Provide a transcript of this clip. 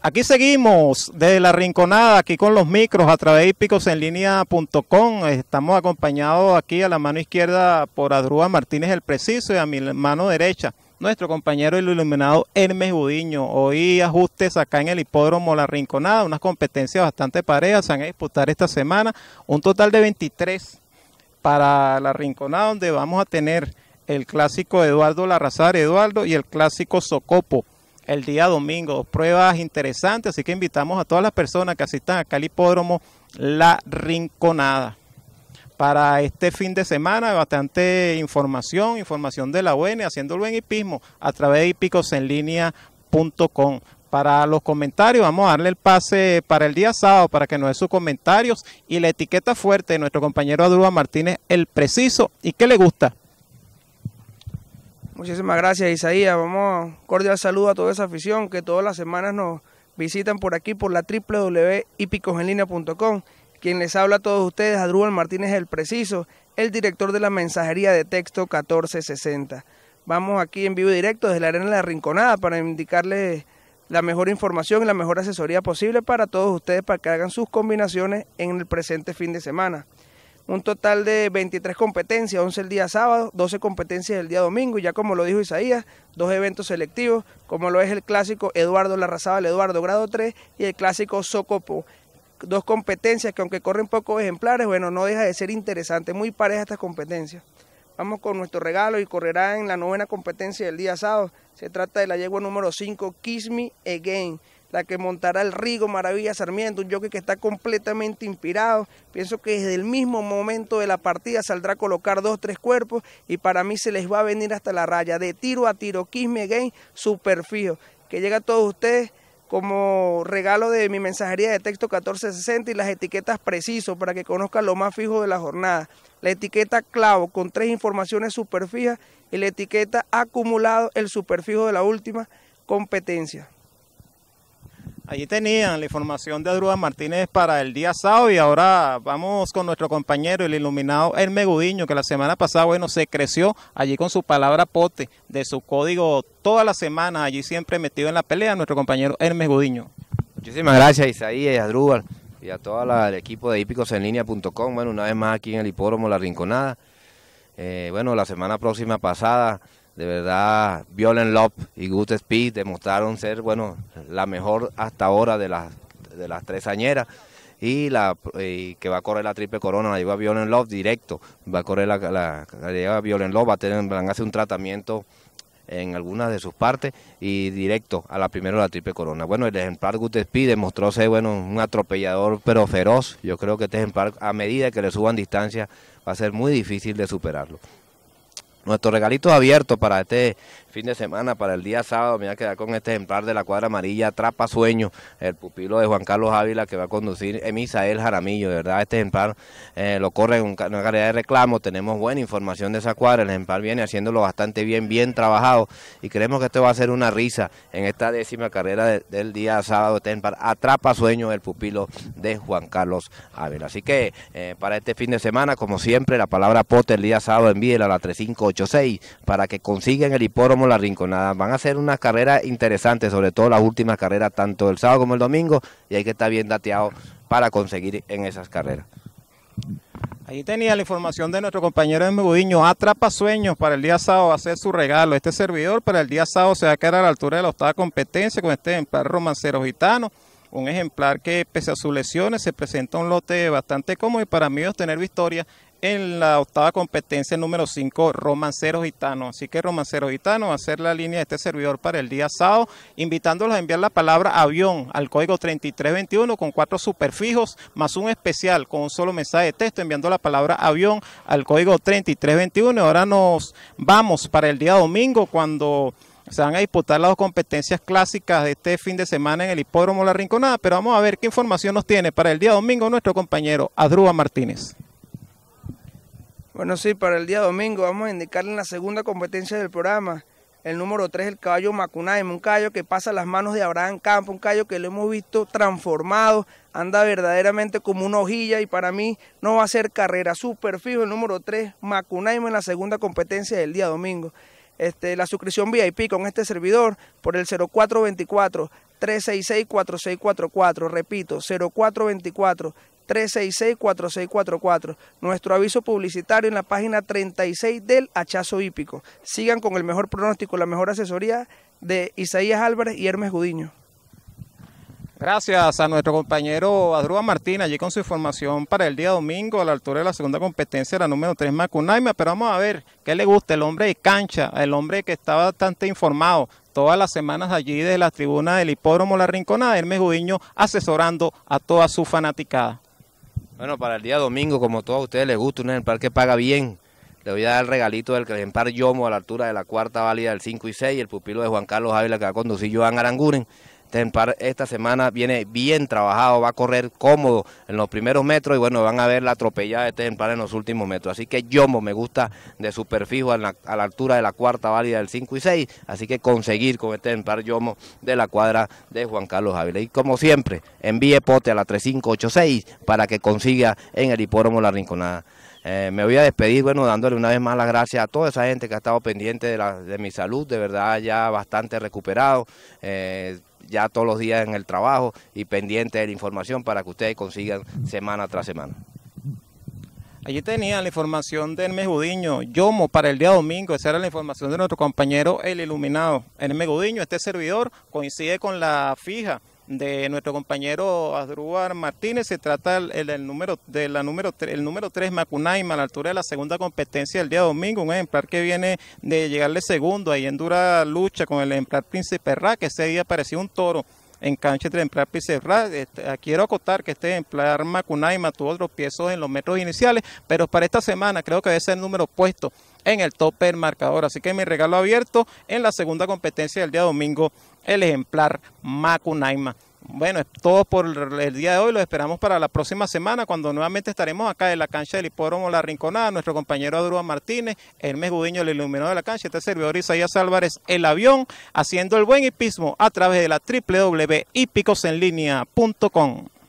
Aquí seguimos desde la Rinconada, aquí con los micros a través de hipicosenlinea.com. Estamos acompañados aquí a la mano izquierda por Adrúa Martínez el Preciso y a mi mano derecha nuestro compañero iluminado Hermes Budiño. Hoy ajustes acá en el hipódromo La Rinconada, unas competencias bastante parejas, se van a disputar esta semana. Un total de 23 para La Rinconada, donde vamos a tener el clásico Eduardo Larrazar Eduardo y el clásico Socopo el día domingo. Pruebas interesantes, así que invitamos a todas las personas que asistan acá al hipódromo La Rinconada. Para este fin de semana, bastante información, información de la UN, haciendo el buen hipismo a través de hipicosenlinea.com. Para los comentarios, vamos a darle el pase para el día sábado para que nos dé sus comentarios y la etiqueta fuerte de nuestro compañero Adruba Martínez, el preciso y que le gusta. Muchísimas gracias, Isaías. Vamos, cordial saludo a toda esa afición que todas las semanas nos visitan por aquí, por la www.hipicosenlinea.com. Quien les habla a todos ustedes, Adrúbal Martínez El Preciso, el director de la mensajería de texto 1460. Vamos aquí en vivo directo desde la Arena de la Rinconada para indicarles la mejor información y la mejor asesoría posible para todos ustedes para que hagan sus combinaciones en el presente fin de semana un total de 23 competencias, 11 el día sábado, 12 competencias el día domingo y ya como lo dijo Isaías, dos eventos selectivos, como lo es el clásico Eduardo Larrazábal Eduardo grado 3 y el clásico Socopo. Dos competencias que aunque corren pocos ejemplares, bueno, no deja de ser interesante, muy pareja estas competencias. Vamos con nuestro regalo y correrá en la novena competencia del día sábado. Se trata de la yegua número 5, Kiss Me Again la que montará el Rigo Maravilla Sarmiento, un jockey que está completamente inspirado. Pienso que desde el mismo momento de la partida saldrá a colocar dos, tres cuerpos y para mí se les va a venir hasta la raya, de tiro a tiro, Kiss Game, superfijo, que llega a todos ustedes como regalo de mi mensajería de texto 1460 y las etiquetas preciso para que conozcan lo más fijo de la jornada. La etiqueta clavo con tres informaciones superfijas y la etiqueta acumulado el superfijo de la última competencia. Allí tenían la información de Adrúa Martínez para el día sábado y ahora vamos con nuestro compañero, el iluminado Hermes Gudiño, que la semana pasada, bueno, se creció allí con su palabra pote de su código toda la semana, allí siempre metido en la pelea, nuestro compañero Hermes Gudiño. Muchísimas gracias Isaías, Adrúbal y a todo el equipo de hípicosenlinea.com, bueno, una vez más aquí en el hipódromo La Rinconada. Eh, bueno, la semana próxima pasada de verdad, Violent Love y Good Speed demostraron ser, bueno, la mejor hasta ahora de las, tres añeras. Y la que va a correr la triple corona, la lleva Violent Love directo. Va a correr la, la, Violent Love, va a van hacer un tratamiento en algunas de sus partes y directo a la primera la triple corona. Bueno, el ejemplar Good Speed demostró ser bueno, un atropellador pero feroz. Yo creo que este ejemplar, a medida que le suban distancia, va a ser muy difícil de superarlo nuestro regalito abierto para este fin de semana, para el día sábado, me voy a quedar con este ejemplar de la cuadra amarilla, atrapa Sueño, el pupilo de Juan Carlos Ávila, que va a conducir Emisael Jaramillo. De verdad, este ejemplar eh, lo corre en una carrera de reclamo, tenemos buena información de esa cuadra, el ejemplar viene haciéndolo bastante bien, bien trabajado, y creemos que esto va a ser una risa en esta décima carrera del día sábado, este ejemplar Atrapa Sueño, el pupilo de Juan Carlos Ávila. Así que eh, para este fin de semana, como siempre, la palabra Potter el día sábado envíela a la 3586 para que consigan el hipódromo la Rinconada. Van a ser una carrera interesante, sobre todo las últimas carreras, tanto el sábado como el domingo, y hay que estar bien dateado para conseguir en esas carreras. Ahí tenía la información de nuestro compañero de Budiño. Atrapa sueños para el día sábado, va a ser su regalo. Este servidor para el día sábado se va a quedar a la altura de la octava competencia con este ejemplar romancero gitano. Un ejemplar que, pese a sus lesiones, se presenta un lote bastante cómodo y para mí obtener victoria en la octava competencia número 5, romancero gitano Así que romancero gitano va a ser la línea de este servidor para el día sábado, invitándolos a enviar la palabra avión al código 3321 con cuatro superfijos, más un especial con un solo mensaje de texto, enviando la palabra avión al código 3321. Ahora nos vamos para el día domingo cuando... Se van a disputar las dos competencias clásicas de este fin de semana en el Hipódromo La Rinconada, pero vamos a ver qué información nos tiene para el día domingo nuestro compañero Adrúa Martínez. Bueno, sí, para el día domingo vamos a indicarle en la segunda competencia del programa. El número 3, el caballo Macunaime, un caballo que pasa las manos de Abraham Campo, un caballo que lo hemos visto transformado, anda verdaderamente como una hojilla y para mí no va a ser carrera super fijo. El número 3, Macunaime, en la segunda competencia del día domingo. Este, la suscripción VIP con este servidor por el 0424 366 4644. Repito, 0424 366-4644. Nuestro aviso publicitario en la página 36 del Hachazo Hípico. Sigan con el mejor pronóstico, la mejor asesoría de Isaías Álvarez y Hermes Judiño Gracias a nuestro compañero Adruba Martín, allí con su información para el día domingo a la altura de la segunda competencia la número 3 Macunaima. Pero vamos a ver qué le gusta el hombre de cancha, el hombre que está bastante informado todas las semanas allí desde la tribuna del hipódromo La Rinconada, Hermes Judiño asesorando a toda su fanaticada. Bueno, para el día domingo, como todos ustedes les gusta, un ejemplar que paga bien. Le voy a dar el regalito del ejemplar Yomo a la altura de la cuarta válida del 5 y 6, el pupilo de Juan Carlos Ávila que va a conducir Joan Aranguren. Tempar esta semana viene bien trabajado, va a correr cómodo en los primeros metros y bueno, van a ver la atropellada de Tempar en los últimos metros. Así que yomo, me gusta de superfijo a la, altura de la cuarta válida del 5 y 6, así que conseguir con este Tempar Yomo de la cuadra de Juan Carlos Ávila. Y como siempre, envíe pote a la 3586 para que consiga en el hipódromo La Rinconada. Eh, me voy a despedir, bueno, dándole una vez más las gracias a toda esa gente que ha estado pendiente de, mi salud, de verdad ya bastante recuperado. Eh, ya todos los días en el trabajo y pendiente de la información para que ustedes consigan semana tras semana. Allí tenía la información del Judiño, Yomo para el día domingo, esa era la información de nuestro compañero el iluminado. El Mejudiño, este servidor, coincide con la fija de nuestro compañero Adruar Martínez. Se trata el, número, de la número, el número 3, Macunaima, a la altura de la segunda competencia del día domingo. Un ejemplar que viene de llegarle segundo ahí en dura lucha con el ejemplar Príncipe Ra, que ese día apareció un toro en cancha entre ejemplar Rá, este, quiero acotar que este ejemplar Macunaima tuvo otros piezos en los metros iniciales, pero para esta semana creo que debe ser el número puesto en el tope del marcador. Así que mi regalo abierto en la segunda competencia del día domingo el ejemplar Macunaima. Bueno, es todo por el día de hoy. Los esperamos para la próxima semana cuando nuevamente estaremos acá en la cancha del hipódromo La Rinconada. Nuestro compañero Adrua Martínez, Hermes Gudiño, el iluminado de la cancha, este servidor Isaías Álvarez, el avión, haciendo el buen hipismo a través de la www.hipicosenlinea.com.